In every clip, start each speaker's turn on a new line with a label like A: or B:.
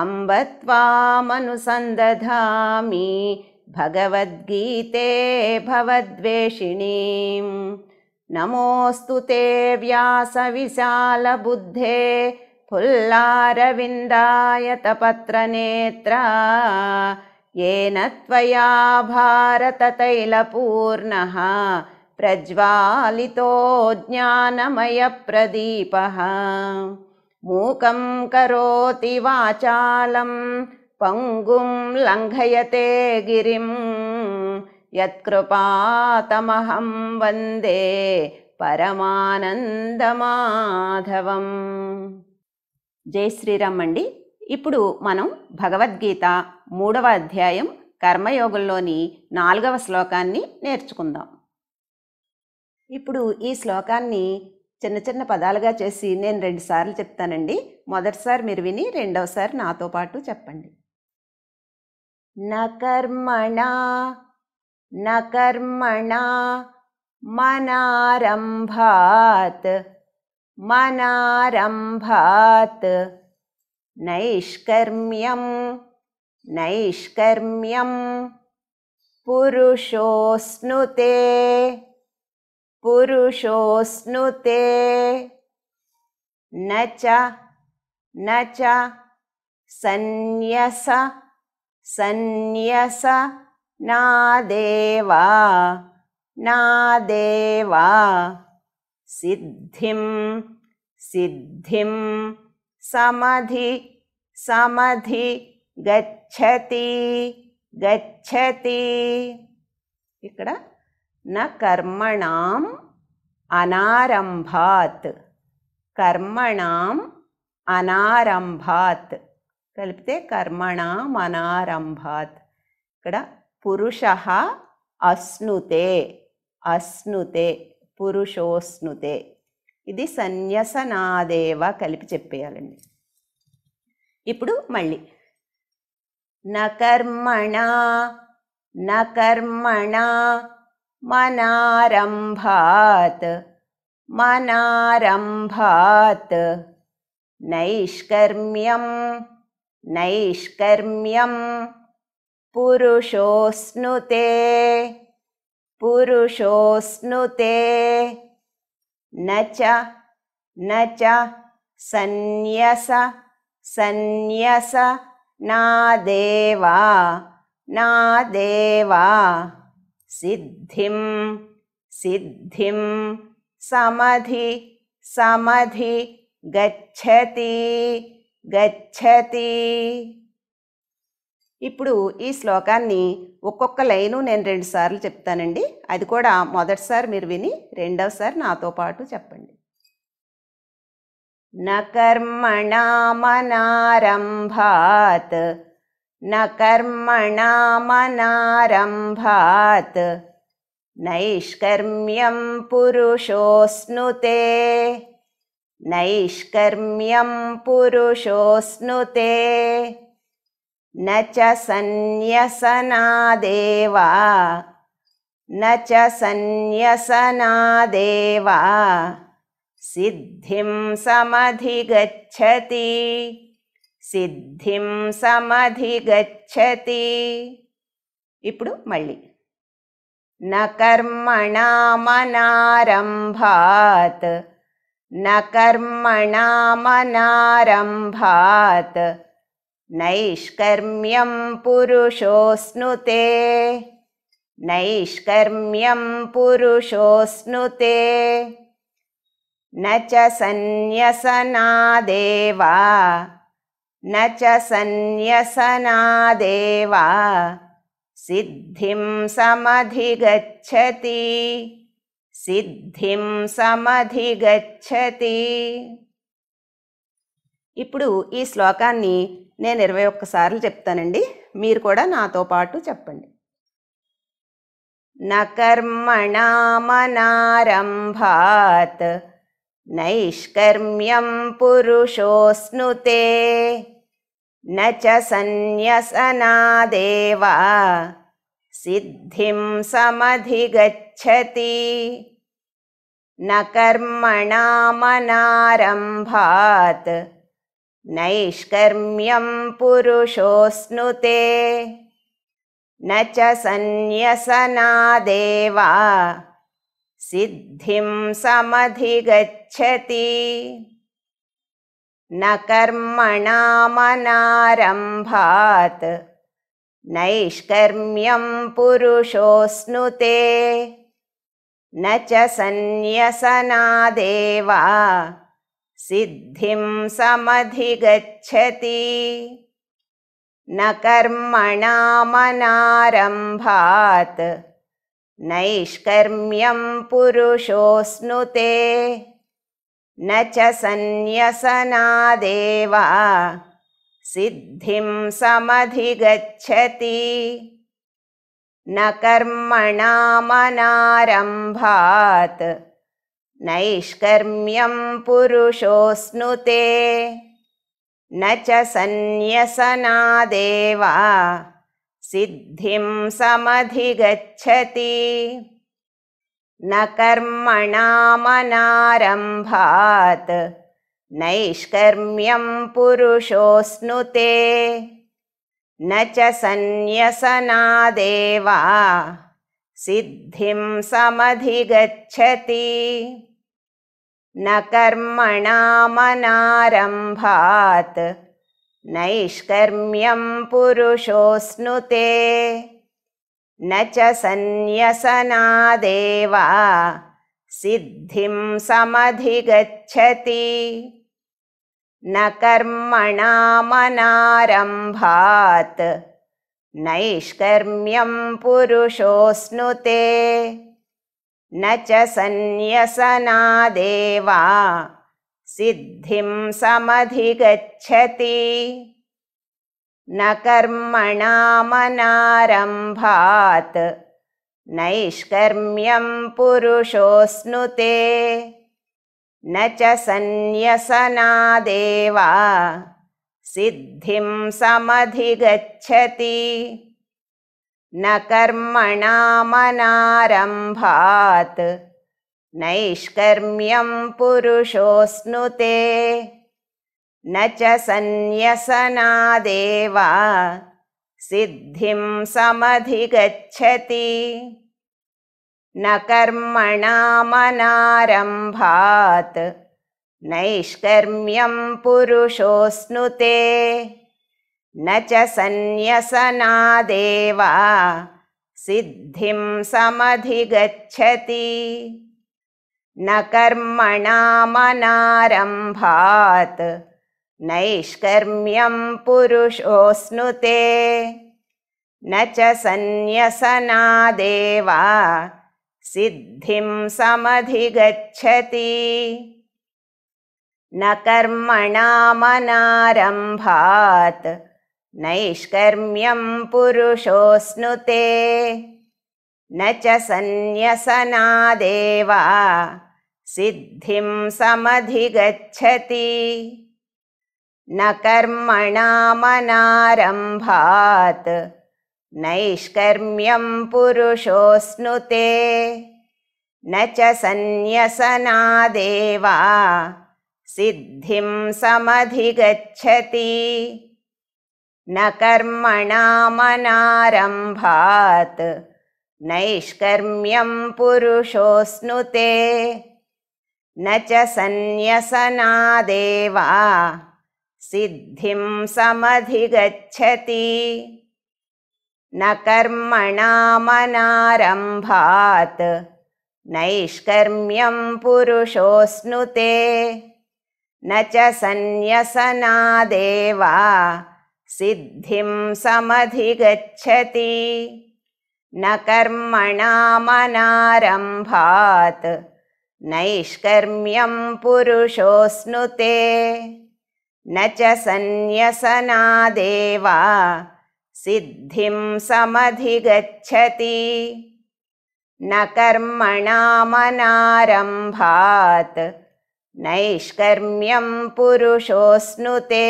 A: अम्ब त्वामनुसन्दधामि भगवद्गीते भवद्वेषिणीं नमोऽस्तु ते व्यासविशालबुद्धे फुल्लारविन्दायतपत्रनेत्रा येन त्वया भारततैलपूर्णः प्रज्वालितो ज्ञानमयप्रदीपः మూకం కరోతి వాచాలం పంగుం లంఘయతే గిరిం యత్కృపాతమహం వందే పరమానందమాధవం జై శ్రీరామ్ అండి ఇప్పుడు మనం భగవద్గీత మూడవ అధ్యాయం కర్మయోగంలోని నాలుగవ శ్లోకాన్ని నేర్చుకుందాం ఇప్పుడు ఈ శ్లోకాన్ని చిన్న చిన్న పదాలుగా చేసి నేను రెండుసార్లు చెప్తానండి మొదటిసారి మీరు విని రెండవసారి నాతో పాటు చెప్పండి నకర్మణ నకర్మణ మనారంభాత్ మనారంభాత్ నైష్కర్మ్యం నైష్కర్మ్యం పురుషోస్నుతే पुरुषोस्नुते न च न च सन्न्यस सन्न्यस नादेवा नादेवा सिद्धिं सिद्धिं समधि समधि गच्छति गच्छति इकड़ा న కర్మణాం అనారంభాత్ కర్మణాం అనారంభాత్ కలిపితే కర్మణాం అనారంభాత్ ఇక్కడ పురుష అస్నుతే అస్నుతే పురుషోస్నుతే ఇది సన్యసనాదేవ కలిపి చెప్పేయాలండి ఇప్పుడు మళ్ళీ నకర్మణ నకర్మణ मनारम्भात् मनारम्भात् नैष्कर्म्यं नैष्कर्म्यं पुरुषोऽस्नुते पुरुषोऽस्नुते न च न च सन्न्यस सन्न्यस नादेवा नादेवा సిద్ధిం సిద్ధిం సమధి సమధి గచ్చతి గచ్చతి ఇప్పుడు ఈ శ్లోకాన్ని ఒక్కొక్క లైను నేను రెండుసార్లు చెప్తానండి అది కూడా మొదటిసారి మీరు విని రెండవసారి నాతో పాటు చెప్పండి न न कर्मणामनारम्भात् नैष्कर्म्यं पुरुषोऽस्नुते नैष्कर्म्यं पुरुषोऽस्नुते न च सन्यसनादेवा न च सन्यसनादेवा सिद्धिं समधिगच्छति सिद्धिं समधिगच्छति इडु मळि न कर्मणामनारम्भात् न कर्मणामनारम्भात् नैष्कर्म्यं पुरुषोऽस्नुते नैष्कर्म्यं पुरुषोऽस्नुते न च सन्यसनादेवा నన్యసనాదేవా సన్యసనాదేవా సిద్ధిం సమధిగచ్చతి సిద్ధిం సమధిగచ్చతి ఇప్పుడు ఈ శ్లోకాన్ని నేను ఇరవై ఒక్కసార్లు చెప్తానండి మీరు కూడా నాతో పాటు చెప్పండి నకర్మణామనారంభాత్ నైష్కర్మ్యం పురుషోస్నుతే न च सन्न्यसनादेव सिद्धिं समधिगच्छति न कर्मणामनारम्भात् नैष्कर्म्यं पुरुषोस्नुते न च सिद्धिं समधिगच्छति न कर्मणामनारम्भात् नैष्कर्म्यं पुरुषोऽस्नुते न च सन्न्यसनादेव सिद्धिं समधिगच्छति न कर्मणामनारम्भात् नैष्कर्म्यं पुरुषोऽस्नुते न च सन्न्यसनादेव सिद्धिं समधिगच्छति न कर्मणामनारम्भात् नैष्कर्म्यं पुरुषोऽस्नुते न च सन्न्यसनादेव सिद्धिं समधिगच्छति न कर्मणामनारम्भात् नैष्कर्म्यं पुरुषोऽस्नुते न च सन्न्यसनादेवा सिद्धिं समधिगच्छति न कर्मणामनारम्भात् नैष्कर्म्यं पुरुषोऽस्नुते न च सन्न्यसनादेव सिद्धिं समधिगच्छति न कर्मणामनारम्भात् नैष्कर्म्यं पुरुषोऽस्नुते न च सिद्धिं समधिगच्छति न कर्मणामनारम्भात् नैष्कर्म्यं पुरुषोऽस्नुते न च सन्न्यसनादेवा सिद्धिं समधिगच्छति न कर्मणामनारम्भात् नैष्कर्म्यं पुरुषोऽस्नुते न च सन्न्यसनादेव सिद्धिं समधिगच्छति न मनारम्भात् नैष्कर्म्यं पुरुषोऽस्नुते न च सिद्धिं समधिगच्छति न मनारम्भात् नैष्कर्म्यं पुरुषोऽस्नुते न च सन्न्यसनादेवा सिद्धिं समधिगच्छति न कर्मणामनारम्भात् नैष्कर्म्यं पुरुषोऽस्नुते न च सिद्धिं समधिगच्छति न मनारम्भात् नैष्कर्म्यं पुरुषोऽस्नुते न च सन्न्यसनादेवा सिद्धिं समधिगच्छति न मनारम्भात् नैष्कर्म्यं पुरुषोऽस्नुते न च सन्न्यसनादेवा सिद्धिं समधिगच्छति न कर्मणामनारम्भात् नैष्कर्म्यं पुरुषोऽस्नुते न च सिद्धिं समधिगच्छति न कर्मणामनारम्भात् नैष्कर्म्यं पुरुषोऽस्नुते न च सन्न्यसनादेव सिद्धिं समधिगच्छति न कर्मणामनारम्भात् नैष्कर्म्यं पुरुषोस्नुते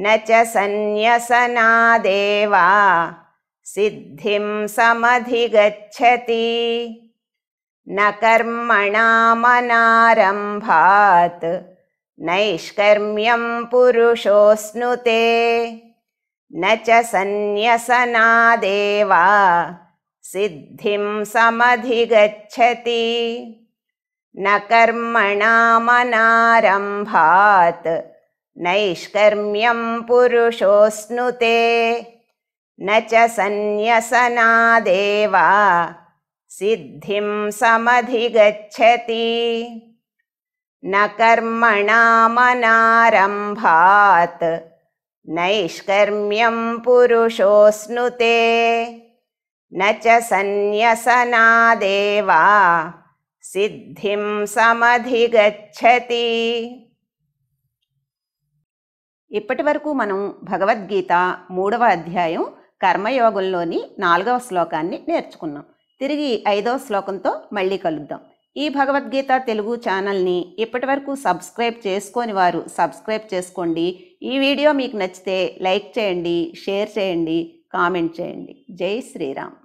A: न च सिद्धिं समधिगच्छति न कर्मणामनारम्भात् नैष्कर्म्यं पुरुषोऽस्नुते न च सन्न्यसनादेव सिद्धिं समधिगच्छति न कर्मणामनारम्भात् नैष्कर्म्यं पुरुषोऽस्नुते न च सन्न्यसनादेव सिद्धिं समधिगच्छति నకర్మణామనారంభాత్ నైష్కర్మ్యం नैष्कर्म्यं पुरुषोऽस्नुते न च సమధిగచ్చతి ఇప్పటి వరకు మనం భగవద్గీత మూడవ అధ్యాయం కర్మయోగంలోని నాలుగవ శ్లోకాన్ని నేర్చుకున్నాం తిరిగి ఐదవ శ్లోకంతో మళ్ళీ కలుద్దాం ఈ భగవద్గీత తెలుగు ఛానల్ని ఇప్పటి వరకు సబ్స్క్రైబ్ చేసుకొని వారు సబ్స్క్రైబ్ చేసుకోండి ఈ వీడియో మీకు నచ్చితే లైక్ చేయండి షేర్ చేయండి కామెంట్ చేయండి జై శ్రీరామ్